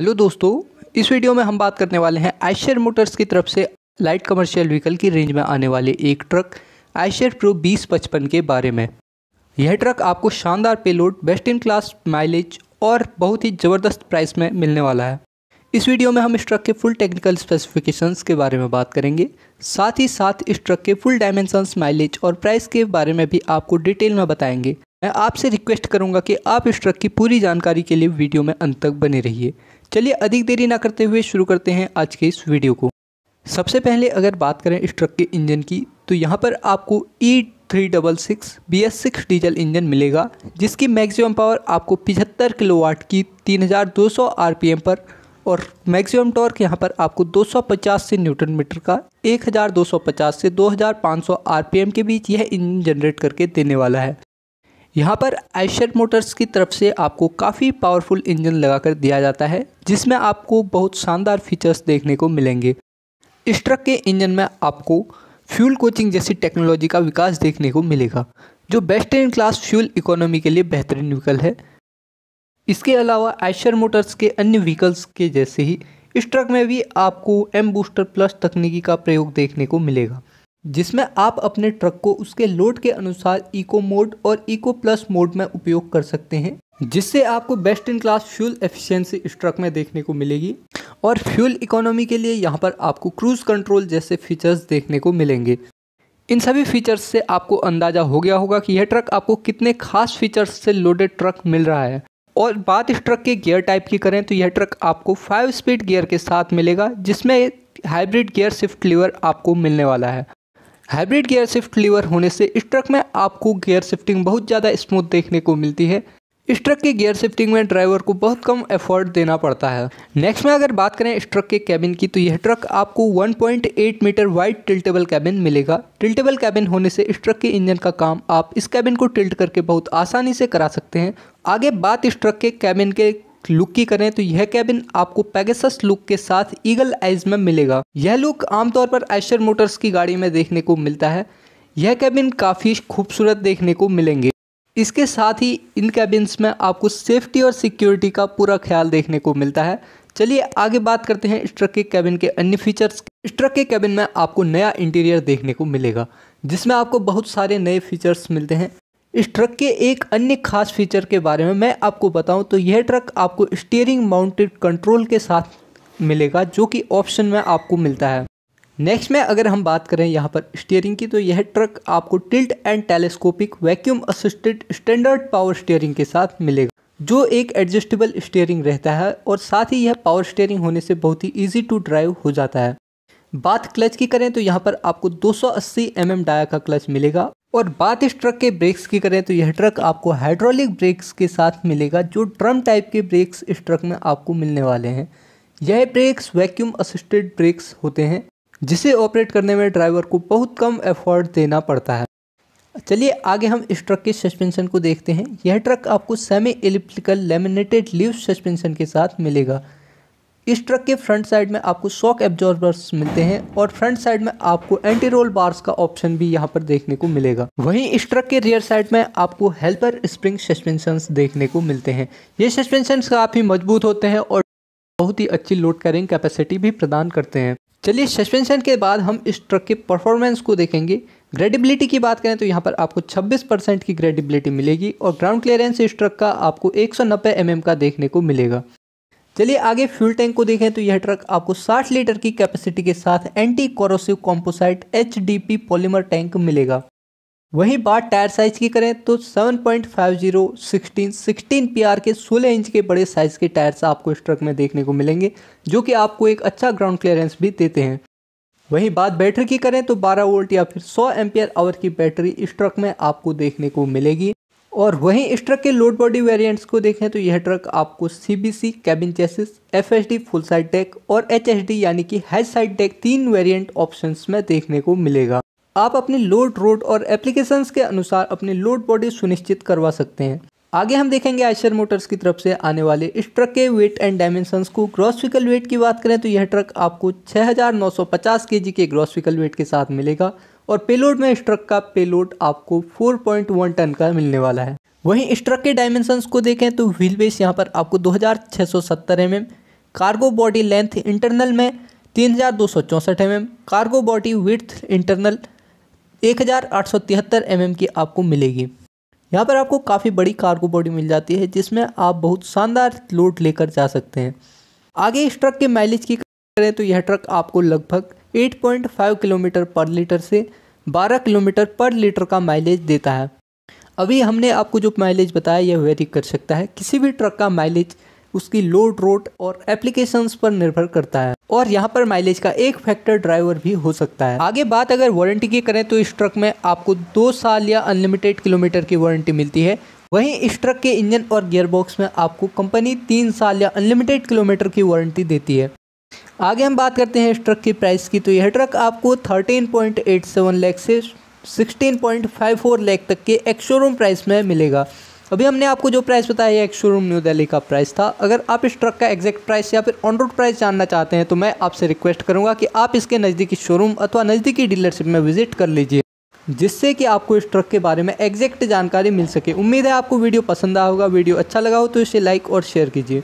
hello दोस्तों इस video में हम बात करने वाले हैं आयशर मोटर्स की तरफ से लाइट कमर्शियल व्हीकल की रेंज में आने वाले एक ट्रक आयशर प्रो 2055 के बारे में यह ट्रक आपको शानदार payload best in class mileage और बहुत ही ज़बरदस्त प्राइस में मिलने वाला है इस वीडियो में हम इस ट्रक के फुल टेक्निकल स्पेसिफिकेशंस के बारे में बात करेंगे साथ ही साथ इस ट्रक के फुल डायमेंशंस माइलेज और प्राइस के बारे में भी आपको डिटेल में बताएंगे मैं आपसे रिक्वेस्ट करूंगा कि आप इस ट्रक की पूरी जानकारी के लिए वीडियो में अंत तक बने रहिए चलिए अधिक देरी ना करते हुए शुरू करते हैं आज के इस वीडियो को सबसे पहले अगर बात करें इस ट्रक के इंजन की तो यहाँ पर आपको E three double six B S six diesel engine मिलेगा जिसकी मैक्सिमम पावर आपको पिछहत्तर किलोवाट की 3200 आरपीएम पर और मैक्सिमम टॉर्क यहाँ पर आपको 250 से न्यूटन मीटर का 1250 से 2500 आरपीएम के बीच यह इंजन जनरेट करके देने वाला है यहाँ पर आइशर मोटर्स की तरफ से आपको काफ़ी पावरफुल इंजन लगाकर दिया जाता है जिसमें आपको बहुत शानदार फीचर्स देखने को मिलेंगे इस ट्रक के इंजन में आपको फ्यूल कोचिंग जैसी टेक्नोलॉजी का विकास देखने को मिलेगा जो best in class fuel economy के लिए बेहतरीन व्हीकल है इसके अलावा आइशर मोटर्स के अन्य व्हीकल्स के जैसे ही इस ट्रक में भी आपको एम बूस्टर प्लस तकनीकी का प्रयोग देखने को मिलेगा जिसमें आप अपने ट्रक को उसके लोड के अनुसार इको मोड और इको प्लस मोड में उपयोग कर सकते हैं जिससे आपको best in class fuel efficiency इस ट्रक में देखने को मिलेगी और फ्यूल इकोनॉमी के लिए यहाँ पर आपको क्रूज़ कंट्रोल जैसे फीचर्स देखने को मिलेंगे इन सभी फीचर्स से आपको अंदाज़ा हो गया होगा कि यह ट्रक आपको कितने खास फीचर्स से लोडेड ट्रक मिल रहा है और बात इस ट्रक के गियर टाइप की करें तो यह ट्रक आपको फाइव स्पीड गियर के साथ मिलेगा जिसमें हाइब्रिड गियर शिफ्ट लीवर आपको मिलने वाला है हाइब्रिड गियर शिफ्ट लीवर होने से इस ट्रक में आपको गियर शिफ्टिंग बहुत ज़्यादा स्मूथ देखने को मिलती है इस ट्रक के गियर शिफ्टिंग में ड्राइवर को बहुत कम एफर्ट देना पड़ता है नेक्स्ट में अगर बात करें इस ट्रक के कैबिन की तो यह ट्रक आपको 1.8 मीटर वाइड टिल्टेबल कैबिन मिलेगा टिल्टेबल कैबिन होने से इस ट्रक के इंजन का काम आप इस कैबिन को टिल्ट करके बहुत आसानी से करा सकते हैं आगे बात इस ट्रक के कैबिन के लुक की करें तो यह कैबिन आपको पैगेस लुक के साथ ईगल आइज में मिलेगा यह लुक आमतौर पर एशर मोटर्स की गाड़ी में देखने को मिलता है यह कैबिन काफ़ी खूबसूरत देखने को मिलेंगे इसके साथ ही इन कैबिन्स में आपको सेफ्टी और सिक्योरिटी का पूरा ख्याल देखने को मिलता है चलिए आगे बात करते हैं इस ट्रक के कैबिन के अन्य फीचर्स इस ट्रक के कैबिन में आपको नया इंटीरियर देखने को मिलेगा जिसमें आपको बहुत सारे नए फीचर्स मिलते हैं इस ट्रक के एक अन्य खास फीचर के बारे में मैं आपको बताऊं तो यह ट्रक आपको स्टीयरिंग माउंटेड कंट्रोल के साथ मिलेगा जो कि ऑप्शन में आपको मिलता है नेक्स्ट में अगर हम बात करें यहाँ पर स्टीयरिंग की तो यह ट्रक आपको tilt and telescopic vacuum assisted standard power steering के साथ मिलेगा जो एक एडजस्टेबल स्टीयरिंग रहता है और साथ ही यह पावर स्टीयरिंग होने से बहुत ही ईजी टू ड्राइव हो जाता है बात क्लच की करें तो यहाँ पर आपको 280 सौ mm डाया का क्लच मिलेगा और बात इस ट्रक के ब्रेक्स की करें तो यह ट्रक आपको हाइड्रोलिक ब्रेक्स के साथ मिलेगा जो ड्रम टाइप के ब्रेक्स इस ट्रक में आपको मिलने वाले हैं यह ब्रेक्स वैक्यूम असिस्टेड ब्रेक्स होते हैं जिसे ऑपरेट करने में ड्राइवर को बहुत कम एफर्ट देना पड़ता है चलिए आगे हम इस ट्रक के सस्पेंशन को देखते हैं यह ट्रक आपको semi elliptical laminated leaf suspension के साथ मिलेगा इस ट्रक के फ्रंट साइड में आपको शॉक एब्जॉर्बर्स मिलते हैं और फ्रंट साइड में आपको एंटी रोल बार्स का ऑप्शन भी यहाँ पर देखने को मिलेगा वहीं इस ट्रक के रियर साइड में आपको हेल्पर स्प्रिंग सस्पेंशन देखने को मिलते हैं ये सस्पेंशन काफ़ी मजबूत होते हैं और बहुत ही अच्छी लोड कैरिंग कैपेसिटी भी प्रदान करते हैं चलिए सस्पेंशन के बाद हम इस ट्रक के परफॉर्मेंस को देखेंगे ग्रेडिबिलिटी की बात करें तो यहाँ पर आपको 26 परसेंट की ग्रेडिबिलिटी मिलेगी और ग्राउंड क्लियरेंस इस ट्रक का आपको 190 सौ mm का देखने को मिलेगा चलिए आगे फ्यूल टैंक को देखें तो यह ट्रक आपको 60 लीटर की कैपेसिटी के साथ anti corrosive composite H polymer tank मिलेगा वहीं बात टायर साइज की करें तो 7.50, फाइव जीरो पीआर के 16 इंच के बड़े साइज के टायर्स आपको इस ट्रक में देखने को मिलेंगे जो कि आपको एक अच्छा ग्राउंड क्लियरेंस भी देते हैं वहीं बात बैटरी की करें तो 12 वोल्ट या फिर 100 एम्पियर आवर की बैटरी इस ट्रक में आपको देखने को मिलेगी और वहीं इस ट्रक के लोड बॉडी वेरिएंट्स को देखें तो यह ट्रक आपको C B C cabin chassis D full side deck और डी यानी कि हाई साइड डेक तीन वेरिएंट ऑप्शंस में देखने को मिलेगा आप अपने लोड रोड और एप्लीकेशंस के अनुसार अपने लोड बॉडी सुनिश्चित करवा सकते हैं आगे हम देखेंगे आयशर मोटर्स की तरफ से आने वाले इस ट्रक के वेट एंड डायमेंशन को ग्रॉस व्हीकल वेट की बात करें तो यह ट्रक आपको 6950 केजी के ग्रॉस व्हीकल वेट के साथ मिलेगा और पेलोड में इस ट्रक का पेलोड आपको 4.1 टन का मिलने वाला है वहीं इस ट्रक के डायमेंशंस को देखें तो व्हील बेस यहाँ पर आपको 2670 M M cargo body length internal में तीन हज़ार दो सौ चौंसठ M M cargo body with internal एक हज़ार आठ सौ तिहत्तर एम एम की आपको मिलेगी यहाँ पर आपको काफ़ी बड़ी कार्गो बॉडी मिल जाती है जिसमें आप बहुत शानदार लोड लेकर जा सकते हैं आगे इस ट्रक के माइलेज की करें तो यह ट्रक आपको लगभग 8.5 किलोमीटर पर लीटर से 12 किलोमीटर पर लीटर का माइलेज देता है अभी हमने आपको जो माइलेज बताया यह वेरी कर सकता है किसी भी ट्रक का माइलेज उसकी लोड रोड और एप्लीकेशंस पर निर्भर करता है और यहाँ पर माइलेज का एक फैक्टर ड्राइवर भी हो सकता है आगे बात अगर वारंटी की करें तो इस ट्रक में आपको दो साल या अनलिमिटेड किलोमीटर की वारंटी मिलती है वहीं इस ट्रक के इंजन और गियरबॉक्स में आपको कंपनी तीन साल या अनलिमिटेड किलोमीटर की वारंटी देती है आगे हम बात करते हैं इस ट्रक की प्राइस की तो यह ट्रक आपको 13.87 लाख से 16.54 लाख तक के एक शोरूम प्राइस में मिलेगा अभी हमने आपको जो प्राइस बताया एक शोरूम न्यू दिल्ली का प्राइस था अगर आप इस ट्रक का एग्जैक्ट प्राइस या फिर ऑन रोड प्राइस जानना चाहते हैं तो मैं आपसे रिक्वेस्ट करूँगा कि आप इसके नज़दीकी शोरूम अथवा नज़दीकी डीलरशिप में विजिट कर लीजिए जिससे कि आपको इस ट्रक के बारे में एग्जैक्ट जानकारी मिल सके उम्मीद है आपको वीडियो पसंद आया होगा वीडियो अच्छा लगा हो तो इसे लाइक और शेयर कीजिए